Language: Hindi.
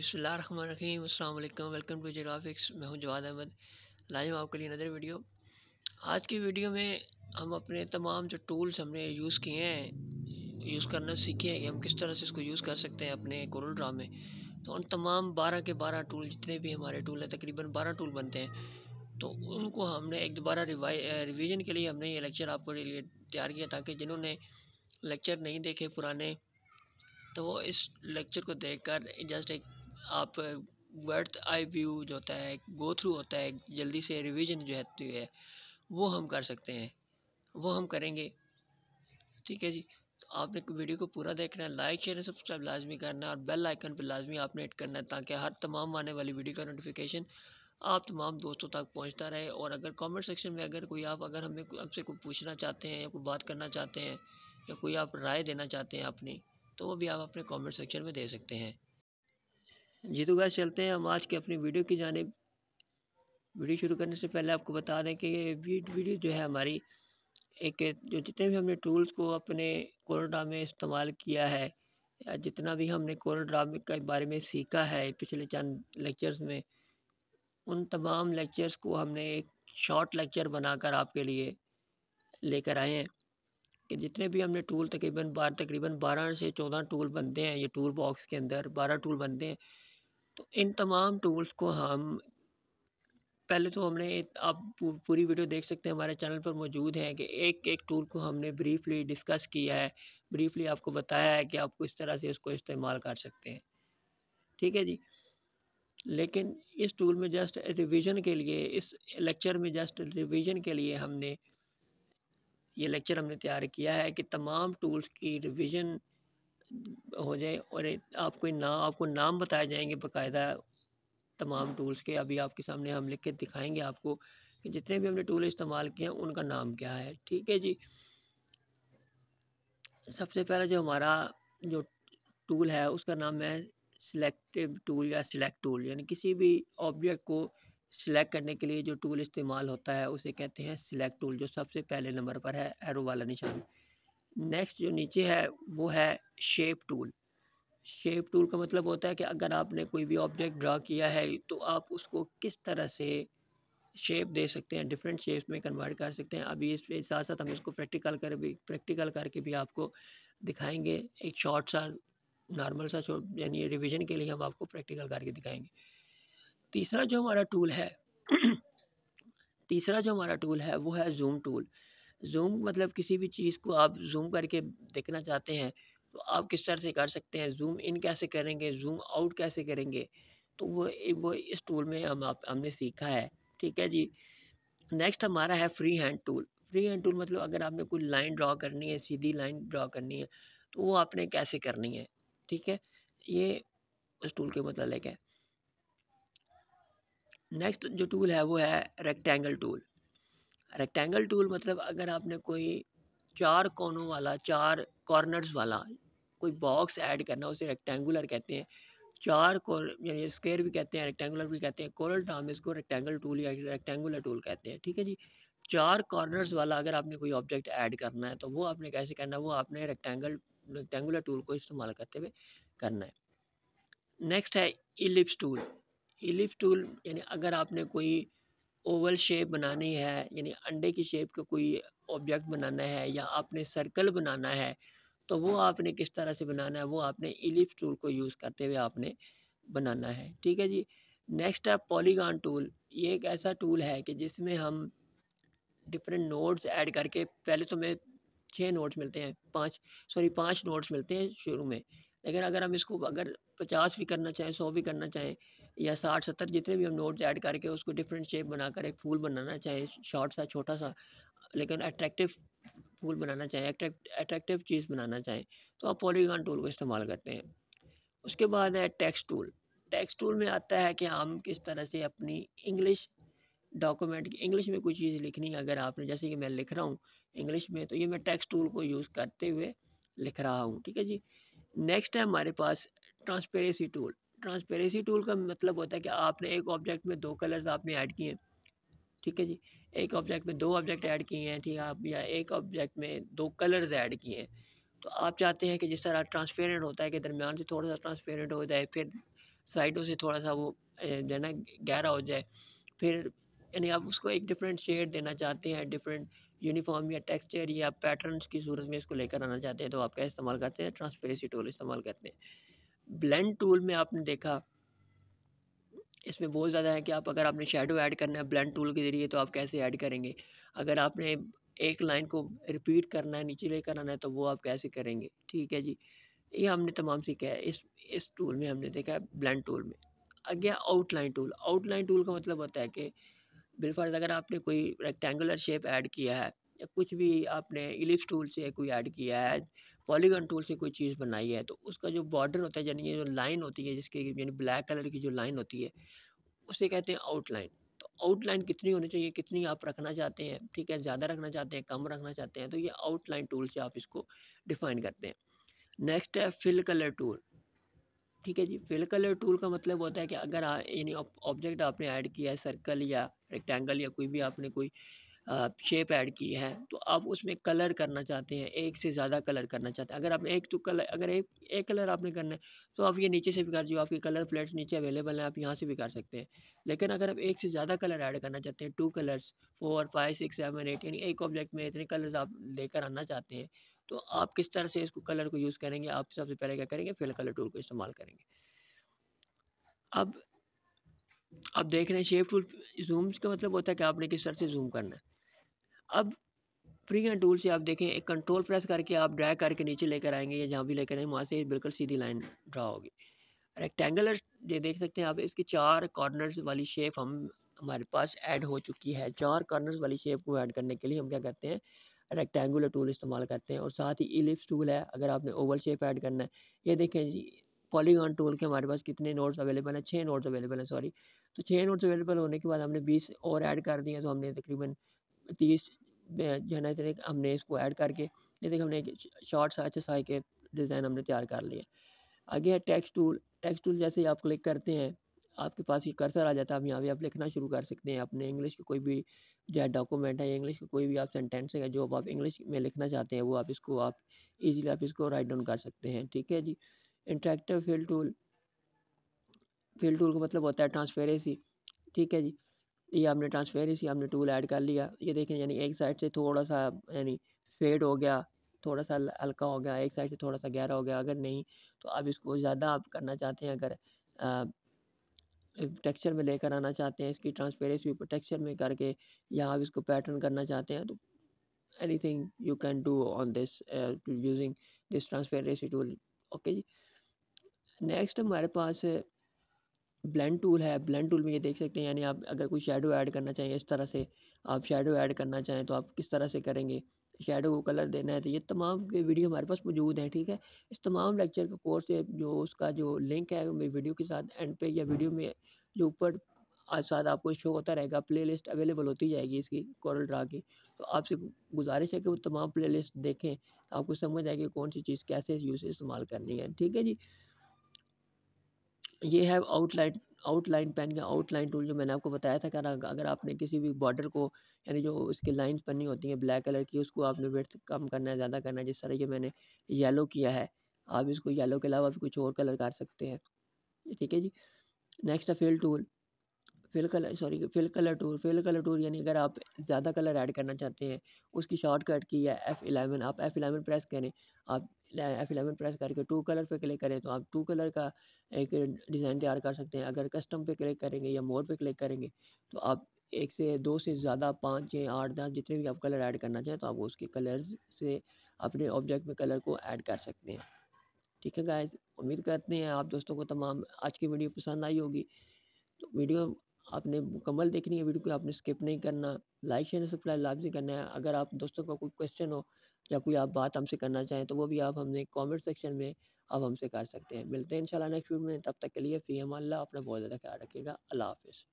बिसमीम अल्लाम वेलकम टू जे ग्राफिक्स मैं हूं जवाद अहमद लाइव आपके लिए नज़र वीडियो आज की वीडियो में हम अपने तमाम जो टूल्स हमने यूज़ किए हैं यूज़ करना सीखे हैं कि हम किस तरह से इसको यूज़ कर सकते हैं अपने कोरल ड्रा में तो उन तमाम बारह के बारह टूल जितने भी हमारे टूल हैं तकरीबन बारह टूल बनते हैं तो उनको हमने एक दोबारा रिवीजन के लिए हमने ये लेक्चर आपको लिए तैयार किया ताकि जिन्होंने लेक्चर नहीं देखे पुराने तो वो इस लेक्चर को देखकर जस्ट एक आप बर्थ आई व्यू जो होता है गो थ्रू होता है जल्दी से रिवीजन जो है, है वो हम कर सकते हैं वो हम करेंगे ठीक है जी तो आपने वीडियो को पूरा देखना है लाइक शेयर सब्सक्राइब लाजमी करना है और बेल आइकन पर लाजमी आपने हिट करना है ताकि हर तमाम आने वाली वीडियो का नोटिफिकेशन आप तमाम दोस्तों तक पहुंचता रहे और अगर कमेंट सेक्शन में अगर कोई आप अगर हमें आपसे कोई पूछना चाहते हैं या कोई बात करना चाहते हैं या कोई आप राय देना चाहते हैं अपनी तो वो भी आप अपने कमेंट सेक्शन में दे सकते हैं जी तो गैस चलते हैं हम आज के अपनी वीडियो की जानब वीडियो शुरू करने से पहले आपको बता दें कि ये वीडियो जो है हमारी एक जो जितने भी हमने टूल्स को अपने कोरोना में इस्तेमाल किया है या जितना भी हमने कोरोना के बारे में सीखा है पिछले चंद लेक्चर्स में उन तमाम लेक्चर्स को हमने एक शॉर्ट लेक्चर बनाकर आपके लिए लेकर आए हैं कि जितने भी हमने टूल तकरीबन बार तकरीबन बारह से चौदह टूल बनते हैं ये टूल बॉक्स के अंदर बारह टूल बनते हैं तो इन तमाम टूल्स को हम पहले तो हमने आप पूरी वीडियो देख सकते हैं हमारे चैनल पर मौजूद हैं कि एक एक टूल को हमने ब्रीफली डिस्कस किया है ब्रीफली आपको बताया है कि आप किस तरह से इसको इस्तेमाल कर सकते हैं ठीक है जी लेकिन इस टूल में जस्ट रिवीजन के लिए इस लेक्चर में जस्ट रिवीजन के लिए हमने ये लेक्चर हमने तैयार किया है कि तमाम टूल्स की रिविज़न हो जाए और आपको ना आपको नाम बताए जाएंगे बाकायदा तमाम टूल्स के अभी आपके सामने हम लिख के दिखाएंगे आपको कि जितने भी हमने टूल इस्तेमाल किए हैं उनका नाम क्या है ठीक है जी सबसे पहला जो हमारा जो टूल है उसका नाम है सिलेक्टिव टूल या सिलेक्ट टूल यानी किसी भी ऑब्जेक्ट को सिलेक्ट करने के लिए जो टूल इस्तेमाल होता है उसे कहते हैं सिलेक्ट टूल जो सबसे पहले नंबर पर है एरो वाला निशान नेक्स्ट जो नीचे है वो है शेप टूल शेप टूल का मतलब होता है कि अगर आपने कोई भी ऑब्जेक्ट ड्रा किया है तो आप उसको किस तरह से शेप दे सकते हैं डिफरेंट शेप्स में कन्वर्ट कर सकते हैं अभी इस साथ साथ हम इसको प्रैक्टिकल कर भी प्रैक्टिकल करके भी आपको दिखाएंगे एक शॉर्ट सा नॉर्मल सा शॉर्ट यानी रिविज़न के लिए हम आपको प्रैक्टिकल करके दिखाएंगे तीसरा जो हमारा टूल है तीसरा जो हमारा टूल है वो है जूम टूल ज़ूम मतलब किसी भी चीज़ को आप ज़ूम करके देखना चाहते हैं तो आप किस तरह से कर सकते हैं ज़ूम इन कैसे करेंगे ज़ूम आउट कैसे करेंगे तो वो वो इस टूल में हम आप हमने सीखा है ठीक है जी नेक्स्ट हमारा है free hand tool free hand tool मतलब अगर आपने कोई लाइन ड्रा करनी है सीधी लाइन ड्रा करनी है तो वो आपने कैसे करनी है ठीक है ये उस टूल के मतलब है नेक्स्ट जो टूल है वो है रेक्टेंगल टूल रेक्टेंगल टूल मतलब अगर आपने कोई चार कोनों वाला चार कॉर्नर्स वाला कोई बॉक्स ऐड करना उसे रेक्टेंगुलर कहते हैं चार कोर यानी स्क्वेयर भी कहते हैं रेक्टेंगुलर भी कहते हैं कोरल ड्रा इसको रेक्टेंगल टूल या रेक्टेंगुलर टूल कहते हैं ठीक है जी चार कॉर्नर्स वाला अगर आपने कोई ऑब्जेक्ट ऐड करना है तो वो आपने कैसे करना है वो आपने रेक्टेंगल रेक्टेंगुलर टूल को इस्तेमाल करते हुए करना है नेक्स्ट है इलिप्स टूल इलिप्स टूल यानी अगर आपने कोई ओवल शेप बनानी है यानी अंडे की शेप का कोई ऑब्जेक्ट बनाना है या आपने सर्कल बनाना है तो वो आपने किस तरह से बनाना है वो आपने इलिप्स टूल को यूज़ करते हुए आपने बनाना है ठीक है जी नेक्स्ट है पॉलीगॉन टूल ये एक ऐसा टूल है कि जिसमें हम डिफरेंट नोट्स ऐड करके पहले तो हमें छः नोट्स मिलते हैं पाँच सॉरी पाँच नोट्स मिलते हैं शुरू में लेकिन अगर हम इसको अगर पचास भी करना चाहें सौ भी करना चाहें या साठ सत्तर जितने भी हम नोट्स ऐड करके उसको डिफरेंट शेप बनाकर एक फूल बनाना चाहें शॉर्ट सा छोटा सा लेकिन अट्रैक्टिव फूल बनाना चाहें अट्रैक्टिव चीज़ बनाना चाहें तो आप पॉलीगान टूल को इस्तेमाल करते हैं उसके बाद है टेक्स्ट टूल टेक्स्ट टूल में आता है कि हम किस तरह से अपनी इंग्लिश डॉक्यूमेंट इंग्लिश में कोई चीज़ लिखनी अगर आपने जैसे कि मैं लिख रहा हूँ इंग्लिश में तो ये मैं टेक्स्ट टूल को यूज़ करते हुए लिख रहा हूँ ठीक है जी नेक्स्ट है हमारे पास ट्रांसपेरेंसी टूल ट्रांसपेरेंसी टूल का मतलब होता है कि आपने एक ऑब्जेक्ट में दो कलर्स आपने ऐड किए हैं ठीक है जी एक ऑब्जेक्ट में दो ऑब्जेक्ट ऐड किए हैं ठीक है आप या एक ऑब्जेक्ट में दो कलर्स ऐड किए हैं तो आप चाहते हैं कि जिस तरह ट्रांसपेरेंट होता है कि दरमियान से थोड़ा सा ट्रांसपेरेंट हो जाए फिर साइडों से थोड़ा सा वो जो है ना गहरा हो जाए फिर यानी आप उसको एक डिफरेंट शेड देना चाहते हैं डिफरेंट यूनिफॉर्म या टेक्सचर या पैटर्न्स की सूरत में इसको लेकर आना चाहते हैं तो आप क्या इस्तेमाल करते हैं ट्रांसपेरेंसी टूल इस्तेमाल करते हैं ब्लेंड टूल में आपने देखा इसमें बहुत ज़्यादा है कि आप अगर आपने शेडो ऐड करना है ब्लेंड टूल के ज़रिए तो आप कैसे ऐड करेंगे अगर आपने एक लाइन को रिपीट करना है नीचे लेकर आना है तो वो आप कैसे करेंगे ठीक है जी ये हमने तमाम सीखा है इस इस टूल में हमने देखा है ब्लेंड टूल में आगे आउटलाइन टूल आउटलाइन टूल का मतलब होता है कि बिलफर्ज अगर आपने कोई रेक्टेंगुलर शेप ऐड किया है या कुछ भी आपने इलिप्स टूल से कोई ऐड किया है पॉलीगन टूल से कोई चीज़ बनाई है तो उसका जो बॉर्डर होता है यानी ये जो लाइन होती है जिसके यानी ब्लैक कलर की जो लाइन होती है उसे कहते हैं आउटलाइन तो आउटलाइन कितनी होनी चाहिए कितनी आप रखना चाहते हैं ठीक है ज़्यादा रखना चाहते हैं कम रखना चाहते हैं तो ये आउटलाइन टूल से आप इसको डिफाइन करते हैं नेक्स्ट है फिल कलर टूल ठीक है जी फिल कलर टूल का मतलब होता है कि अगर यानी ऑब्जेक्ट आपने ऐड किया है सर्कल या रेक्टेंगल या कोई भी आपने कोई शेप ऐड की है तो आप उसमें कलर करना चाहते हैं एक से ज़्यादा कलर करना चाहते हैं अगर आप एक तो कलर अगर एक एक कलर आपने करना है तो आप ये नीचे से भी कर जो आपके कलर प्लेट्स नीचे अवेलेबल हैं आप यहाँ से भी कर सकते हैं लेकिन अगर आप एक से ज़्यादा कलर ऐड करना चाहते हैं two colours four five six seven eight यानी एक ऑब्जेक्ट में इतने कलर्स आप लेकर आना चाहते हैं तो आप किस तरह से इसको कलर को यूज़ करेंगे आप सबसे पहले क्या करेंगे फिल कलर टूल को इस्तेमाल करेंगे अब अब देख रहे हैं शेप टूल जूम का मतलब होता है कि आपने किस तरह से जूम करना है अब फ्री हैंड टूल से आप देखें एक कंट्रोल प्रेस करके आप ड्रैग करके नीचे लेकर आएंगे या जहाँ भी लेकर आएंगे वहाँ से बिल्कुल सीधी लाइन ड्रा होगी रेक्टेंगुलर ये देख सकते हैं आप इसकी चार कॉर्नर्स वाली शेप हम हमारे पास ऐड हो चुकी है चार कॉर्नर्स वाली शेप को ऐड करने के लिए हम क्या करते हैं रेक्टेंगुलर टूल इस्तेमाल करते हैं और साथ ही इलिप्स टूल है अगर आपने ओवल शेप ऐड करना है ये देखें जी पॉलीगॉन टूल के हमारे पास कितने नोट्स अवेलेबल हैं छः नोट्स अवेलेबल हैं सॉरी तो छः नोट्स अवेलेबल होने के बाद हमने बीस और ऐड कर दिए तो हमने तकरीबन तीस जो है ना इतने हमने इसको ऐड करके ये देखिए हमने एक शॉर्ट सा अच्छे सा के डिज़ाइन हमने तैयार कर लिया आगे है टेक्स्ट टूल टेक्स्ट टूल जैसे ही आप क्लिक करते हैं आपके पास ये कर्सर आ जाता है आप यहाँ भी आप लिखना शुरू कर सकते हैं अपने इंग्लिश का कोई भी जो है डॉक्यूमेंट है या इंग्लिश का कोई भी आप सेंटेंस है जो आप इंग्लिश में लिखना चाहते हैं वो आप इसको आप इजीली आप इसको राइट डाउन कर सकते हैं ठीक है जी interactive field tool field tool का मतलब होता है ट्रांसपेरेंसी ठीक है जी ये हमने ट्रांसपेरेंसी हमने टूल ऐड कर लिया ये देखें यानी एक साइड से थोड़ा सा यानी फेड हो गया थोड़ा सा हल्का हो गया एक साइड से थोड़ा सा गहरा हो गया अगर नहीं तो आप इसको ज़्यादा आप करना चाहते हैं अगर टेक्सचर में लेकर आना चाहते हैं इसकी ट्रांसपेरेंसी ऊपर टेक्सचर में करके या आप इसको पैटर्न करना चाहते हैं तो anything you can do on this using this transparency tool okay जी नेक्स्ट हमारे पास ब्लेंड टूल है ब्लेंड टूल में ये देख सकते हैं यानी आप अगर कोई शेडो ऐड करना चाहें इस तरह से आप शेडो ऐड करना चाहें तो आप किस तरह से करेंगे शेडो को कलर देना है तो ये तमाम के वीडियो हमारे पास मौजूद हैं ठीक है इस तमाम लेक्चर का कोर्स जो उसका जो लिंक है मेरी वीडियो के साथ एंड पे या वीडियो में जो ऊपर आज साथ आपको शो होता रहेगा लिस्ट अवेलेबल होती जाएगी इसकी कॉरल ड्रा की तो आपसे गुजारिश है कि वो तमाम लिस्ट देखें आपको समझ आएगी कौन सी चीज़ कैसे यूज़ इस्तेमाल करनी है ठीक है जी ये है आउटलाइन आउटलाइन पेन का आउटलाइन टूल जो मैंने आपको बताया था कि अगर आपने किसी भी बॉर्डर को यानी जो उसकी लाइंस बनी होती हैं ब्लैक कलर की उसको आपने वेट कम करना है ज़्यादा करना है जिस तरह ये मैंने येलो किया है आप इसको येलो के अलावा भी कुछ और कलर कर सकते हैं ठीक है जी नेक्स्ट है fill tool fill colour sorry fill colour tool fill colour tool यानी अगर आप ज़्यादा कलर ऐड करना चाहते हैं उसकी शॉर्टकट की है एफ़ एलेवन आप एफ़ एलेवन प्रेस करें आप एफ एलेवन प्रेस करके टू कलर पे क्लिक करें तो आप टू कलर का एक डिज़ाइन तैयार कर सकते हैं अगर कस्टम पे क्लिक करेंगे या मोर पे क्लिक करेंगे तो आप एक से दो से ज़्यादा पाँच छः आठ दस जितने भी आप कलर ऐड करना चाहें तो आप उसके कलर्स से अपने ऑब्जेक्ट में कलर को ऐड कर सकते हैं ठीक है गाइज उम्मीद करते हैं आप दोस्तों को तमाम आज की वीडियो पसंद आई होगी तो वीडियो आपने मुकम्मल देखनी है वीडियो को आपने स्किप नहीं करना लाइक शेयर सब्सक्राइब लाजमी करना है अगर आप दोस्तों का कोई क्वेश्चन हो या कोई आप बात हमसे करना चाहें तो वो भी आप हमने कमेंट सेक्शन में आप हमसे कर सकते हैं मिलते हैं इंशाल्लाह नेक्स्ट वीडियो में तब तक के लिए फ़ी हम अल्लाह अपना बहुत ज़्यादा ख्याल रखिएगा अल्लाह हाफिज़